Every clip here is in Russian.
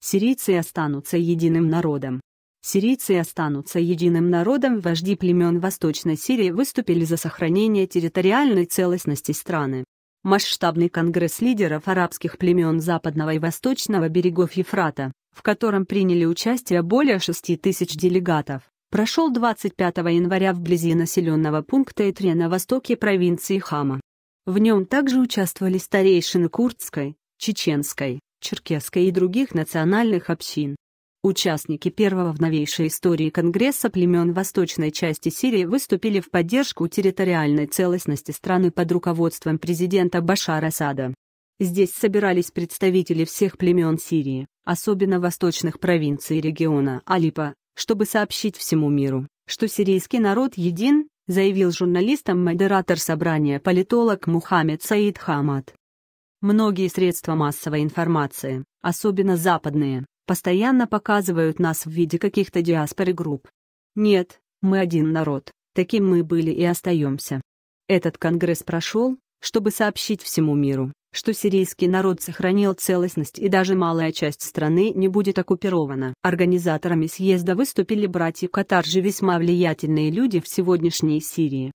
Сирийцы останутся единым народом. Сирийцы останутся единым народом, вожди племен Восточной Сирии выступили за сохранение территориальной целостности страны. Масштабный конгресс лидеров арабских племен западного и восточного берегов Ефрата, в котором приняли участие более 6 тысяч делегатов, прошел 25 января вблизи населенного пункта Итре на востоке провинции Хама. В нем также участвовали старейшины курдской, чеченской, черкесской и других национальных общин. Участники первого в новейшей истории Конгресса племен восточной части Сирии выступили в поддержку территориальной целостности страны под руководством президента Башара Сада. Здесь собирались представители всех племен Сирии, особенно восточных провинций региона Алипа, чтобы сообщить всему миру, что сирийский народ един, заявил журналистам модератор собрания политолог Мухаммед Саид Хамад. Многие средства массовой информации, особенно западные, постоянно показывают нас в виде каких-то диаспоры групп. Нет, мы один народ, таким мы были и остаемся. Этот конгресс прошел, чтобы сообщить всему миру, что сирийский народ сохранил целостность и даже малая часть страны не будет оккупирована. Организаторами съезда выступили братья Катаржи весьма влиятельные люди в сегодняшней Сирии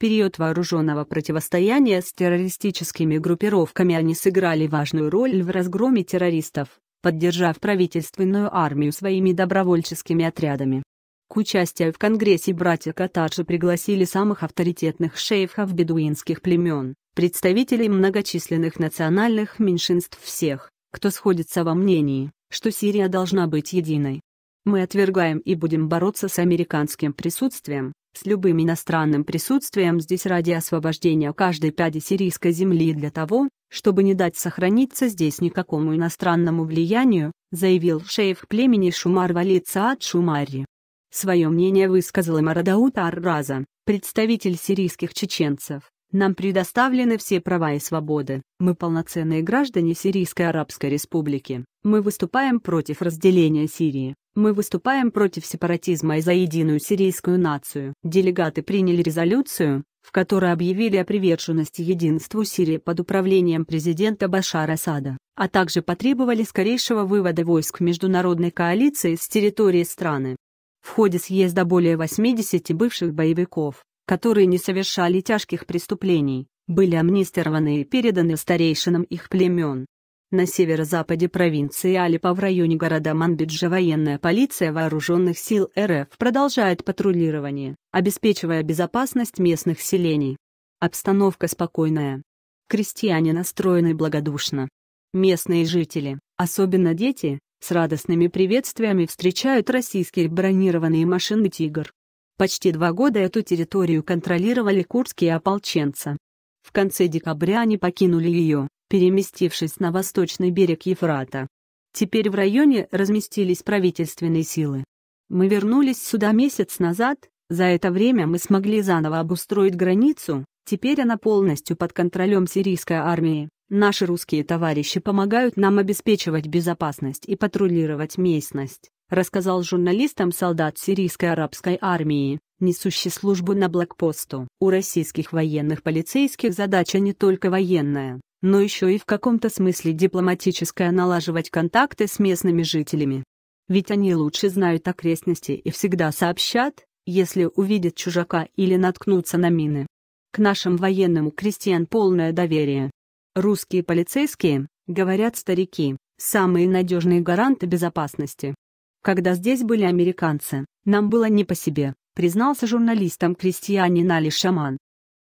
период вооруженного противостояния с террористическими группировками они сыграли важную роль в разгроме террористов, поддержав правительственную армию своими добровольческими отрядами. К участию в Конгрессе братья Катаджи пригласили самых авторитетных шейхов бедуинских племен, представителей многочисленных национальных меньшинств всех, кто сходится во мнении, что Сирия должна быть единой. Мы отвергаем и будем бороться с американским присутствием, с любым иностранным присутствием здесь ради освобождения каждой пяди сирийской земли для того, чтобы не дать сохраниться здесь никакому иностранному влиянию, заявил шейф племени Шумар Валид Саад Шумари. Свое мнение высказал и Марадаут Арраза, представитель сирийских чеченцев. Нам предоставлены все права и свободы, мы полноценные граждане Сирийской Арабской Республики, мы выступаем против разделения Сирии. Мы выступаем против сепаратизма и за единую сирийскую нацию. Делегаты приняли резолюцию, в которой объявили о приверженности единству Сирии под управлением президента Башара Асада, а также потребовали скорейшего вывода войск международной коалиции с территории страны. В ходе съезда более 80 бывших боевиков, которые не совершали тяжких преступлений, были амнистированы и переданы старейшинам их племен. На северо-западе провинции Алипа в районе города Манбиджа военная полиция вооруженных сил РФ продолжает патрулирование, обеспечивая безопасность местных селений. Обстановка спокойная. Крестьяне настроены благодушно. Местные жители, особенно дети, с радостными приветствиями встречают российские бронированные машины «Тигр». Почти два года эту территорию контролировали курдские ополченцы, в конце декабря они покинули ее, переместившись на восточный берег Ефрата. Теперь в районе разместились правительственные силы. Мы вернулись сюда месяц назад, за это время мы смогли заново обустроить границу, теперь она полностью под контролем сирийской армии. Наши русские товарищи помогают нам обеспечивать безопасность и патрулировать местность, рассказал журналистам солдат сирийской арабской армии несущий службу на блокпосту. У российских военных полицейских задача не только военная, но еще и в каком-то смысле дипломатическая налаживать контакты с местными жителями. Ведь они лучше знают окрестности и всегда сообщат, если увидят чужака или наткнутся на мины. К нашим военным у крестьян полное доверие. Русские полицейские, говорят старики, самые надежные гаранты безопасности. Когда здесь были американцы, нам было не по себе признался журналистам крестьянин Али Шаман.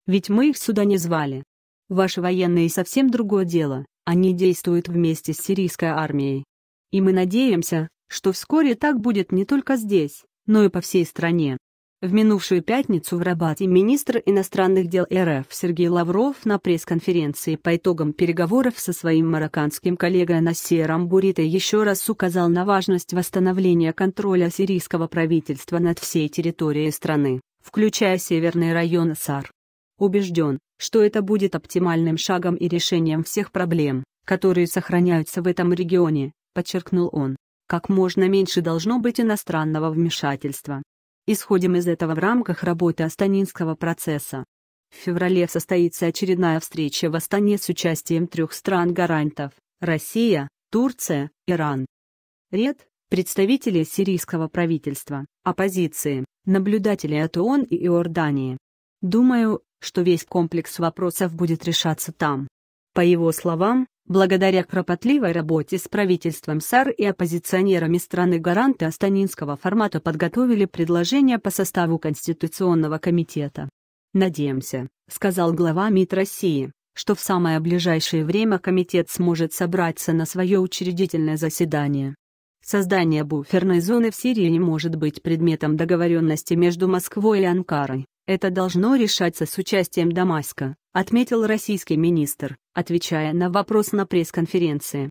«Ведь мы их сюда не звали. Ваши военные совсем другое дело, они действуют вместе с сирийской армией. И мы надеемся, что вскоре так будет не только здесь, но и по всей стране. В минувшую пятницу в Рабате министр иностранных дел РФ Сергей Лавров на пресс-конференции по итогам переговоров со своим марокканским коллегой Насером Бурито еще раз указал на важность восстановления контроля сирийского правительства над всей территорией страны, включая северный район САР. Убежден, что это будет оптимальным шагом и решением всех проблем, которые сохраняются в этом регионе, подчеркнул он. Как можно меньше должно быть иностранного вмешательства. Исходим из этого в рамках работы Астанинского процесса. В феврале состоится очередная встреча в Астане с участием трех стран-гарантов – Россия, Турция, Иран. Ред – представители сирийского правительства, оппозиции, наблюдатели от ООН и Иордании. Думаю, что весь комплекс вопросов будет решаться там. По его словам, Благодаря кропотливой работе с правительством САР и оппозиционерами страны гаранты астанинского формата подготовили предложение по составу Конституционного комитета. «Надеемся», — сказал глава МИД России, что в самое ближайшее время комитет сможет собраться на свое учредительное заседание. Создание буферной зоны в Сирии не может быть предметом договоренности между Москвой и Анкарой, это должно решаться с участием Дамаска отметил российский министр, отвечая на вопрос на пресс-конференции.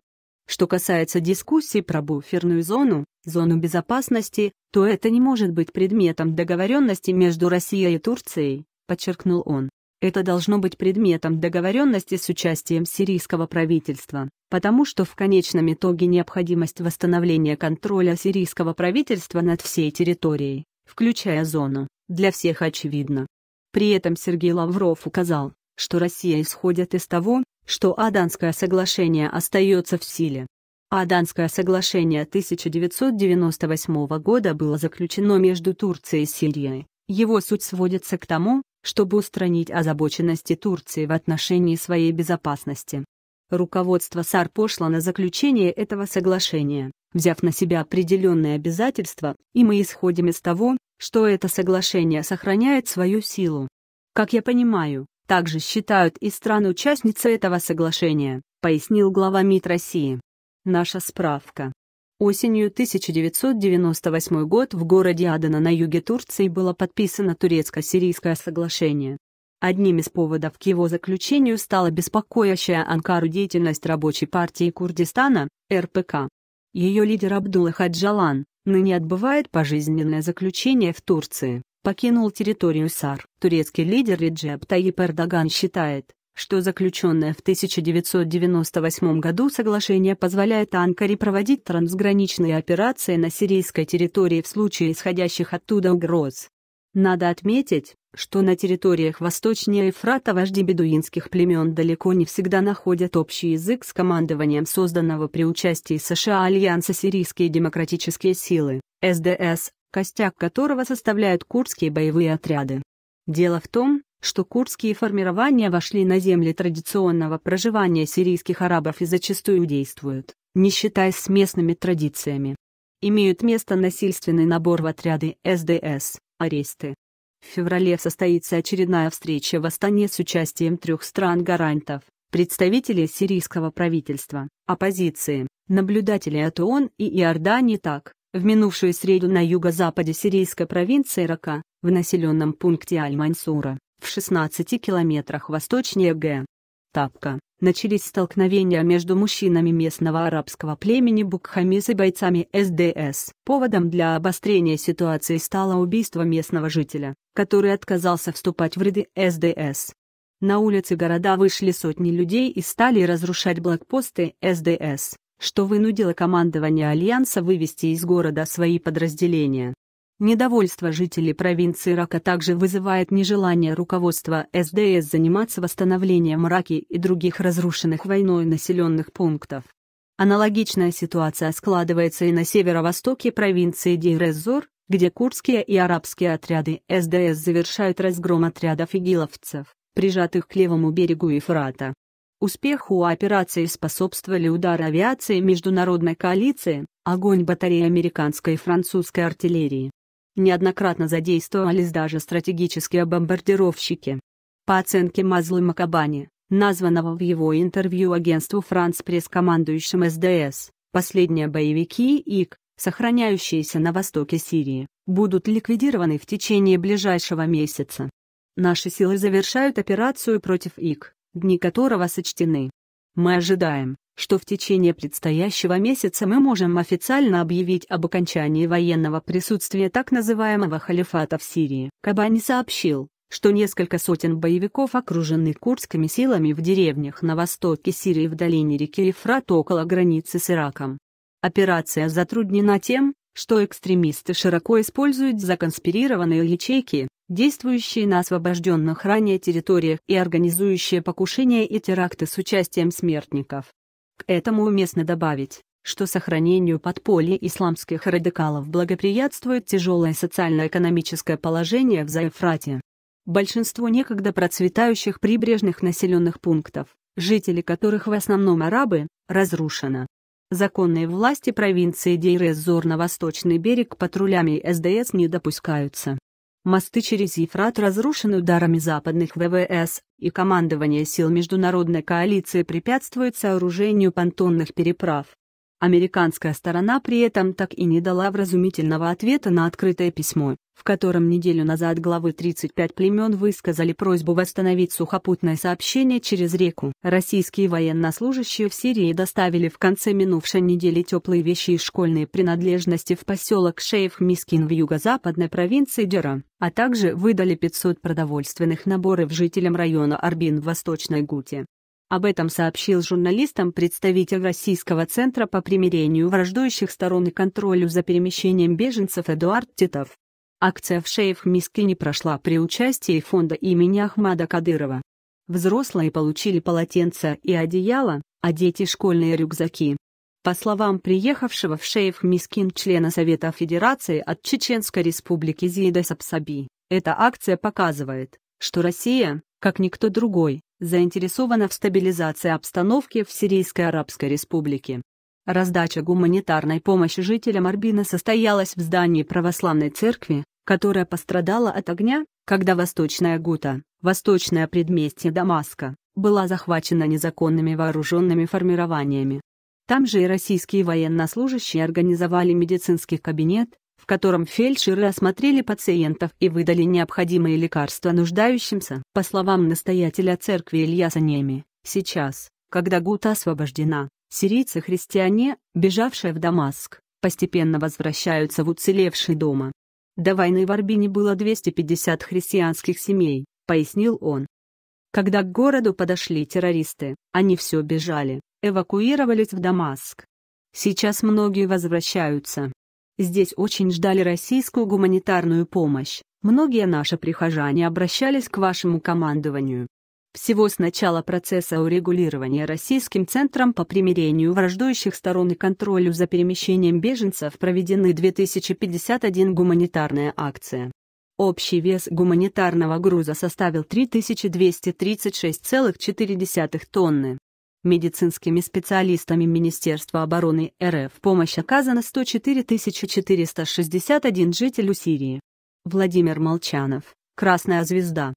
Что касается дискуссий про буферную зону, зону безопасности, то это не может быть предметом договоренности между Россией и Турцией, подчеркнул он. Это должно быть предметом договоренности с участием сирийского правительства, потому что в конечном итоге необходимость восстановления контроля сирийского правительства над всей территорией, включая зону, для всех очевидна. При этом Сергей Лавров указал, что Россия исходит из того, что Аданское соглашение остается в силе. Аданское соглашение 1998 года было заключено между Турцией и Сирией. Его суть сводится к тому, чтобы устранить озабоченности Турции в отношении своей безопасности. Руководство САР пошло на заключение этого соглашения, взяв на себя определенные обязательства, и мы исходим из того, что это соглашение сохраняет свою силу. Как я понимаю, также считают и страны-участницы этого соглашения, пояснил глава МИД России. Наша справка. Осенью 1998 год в городе Адана на юге Турции было подписано турецко-сирийское соглашение. Одним из поводов к его заключению стала беспокоящая Анкару деятельность Рабочей партии Курдистана, РПК. Ее лидер Абдулла Хаджалан ныне отбывает пожизненное заключение в Турции покинул территорию САР. Турецкий лидер Реджеп Таип Эрдоган считает, что заключенное в 1998 году соглашение позволяет Анкаре проводить трансграничные операции на сирийской территории в случае исходящих оттуда угроз. Надо отметить, что на территориях восточнее Эфрата вожди бедуинских племен далеко не всегда находят общий язык с командованием созданного при участии США Альянса Сирийские демократические силы, СДС, костяк которого составляют курдские боевые отряды. Дело в том, что курдские формирования вошли на земли традиционного проживания сирийских арабов и зачастую действуют, не считаясь с местными традициями. Имеют место насильственный набор в отряды СДС, аресты. В феврале состоится очередная встреча в Астане с участием трех стран-гарантов, представителей сирийского правительства, оппозиции, наблюдателей от ООН и Иордании так, в минувшую среду на юго-западе сирийской провинции Рака, в населенном пункте Аль-Мансура, в 16 километрах восточнее Г. Тапка, начались столкновения между мужчинами местного арабского племени Букхамис и бойцами СДС. Поводом для обострения ситуации стало убийство местного жителя, который отказался вступать в ряды СДС. На улицы города вышли сотни людей и стали разрушать блокпосты СДС что вынудило командование Альянса вывести из города свои подразделения. Недовольство жителей провинции Рака также вызывает нежелание руководства СДС заниматься восстановлением Раки и других разрушенных войной населенных пунктов. Аналогичная ситуация складывается и на северо-востоке провинции Дейрезор, где курдские и арабские отряды СДС завершают разгром отрядов игиловцев, прижатых к левому берегу Ефрата. Успеху операции способствовали удары авиации международной коалиции, огонь батареи американской и французской артиллерии. Неоднократно задействовались даже стратегические бомбардировщики. По оценке Мазлы Макабани, названного в его интервью агентству «Франц Пресс» командующим СДС, последние боевики ИК, сохраняющиеся на востоке Сирии, будут ликвидированы в течение ближайшего месяца. Наши силы завершают операцию против ИК, дни которого сочтены. Мы ожидаем, что в течение предстоящего месяца мы можем официально объявить об окончании военного присутствия так называемого халифата в Сирии. Кабани сообщил, что несколько сотен боевиков окружены курдскими силами в деревнях на востоке Сирии в долине реки Ефрат около границы с Ираком. Операция затруднена тем, что экстремисты широко используют законспирированные ячейки, действующие на освобожденных ранее территориях и организующие покушения и теракты с участием смертников. К этому уместно добавить, что сохранению подполья исламских радикалов благоприятствует тяжелое социально-экономическое положение в Зайфрате. Большинство некогда процветающих прибрежных населенных пунктов, жители которых в основном арабы, разрушено. Законные власти провинции дейр на восточный берег патрулями СДС не допускаются. Мосты через Ефрат разрушены ударами западных ВВС, и командование сил международной коалиции препятствует сооружению понтонных переправ. Американская сторона при этом так и не дала вразумительного ответа на открытое письмо, в котором неделю назад главы 35 племен высказали просьбу восстановить сухопутное сообщение через реку. Российские военнослужащие в Сирии доставили в конце минувшей недели теплые вещи и школьные принадлежности в поселок Шейф-Мискин в юго-западной провинции Дера, а также выдали 500 продовольственных наборов жителям района Арбин в Восточной Гуте. Об этом сообщил журналистам представитель Российского центра по примирению враждующих сторон и контролю за перемещением беженцев Эдуард Титов. Акция в шейх миски не прошла при участии фонда имени Ахмада Кадырова. Взрослые получили полотенца и одеяло, а дети – школьные рюкзаки. По словам приехавшего в Шеев Мискин члена Совета Федерации от Чеченской Республики Зида Сапсаби, эта акция показывает, что Россия, как никто другой, заинтересована в стабилизации обстановки в Сирийской Арабской Республике. Раздача гуманитарной помощи жителям Арбина состоялась в здании православной церкви, которая пострадала от огня, когда Восточная Гута, восточное предместье Дамаска, была захвачена незаконными вооруженными формированиями. Там же и российские военнослужащие организовали медицинский кабинет, в котором фельдшеры осмотрели пациентов и выдали необходимые лекарства нуждающимся. По словам настоятеля церкви Ильяса Неми, сейчас, когда Гута освобождена, сирийцы-христиане, бежавшие в Дамаск, постепенно возвращаются в уцелевший дома. До войны в Арбине было 250 христианских семей, пояснил он. Когда к городу подошли террористы, они все бежали, эвакуировались в Дамаск. Сейчас многие возвращаются, Здесь очень ждали российскую гуманитарную помощь. Многие наши прихожане обращались к вашему командованию. Всего с начала процесса урегулирования Российским центром по примирению враждующих сторон и контролю за перемещением беженцев проведены 2051 гуманитарная акция. Общий вес гуманитарного груза составил 3236,4 тонны медицинскими специалистами Министерства обороны РФ помощь оказана 104 461 жителю Сирии. Владимир Молчанов, Красная звезда.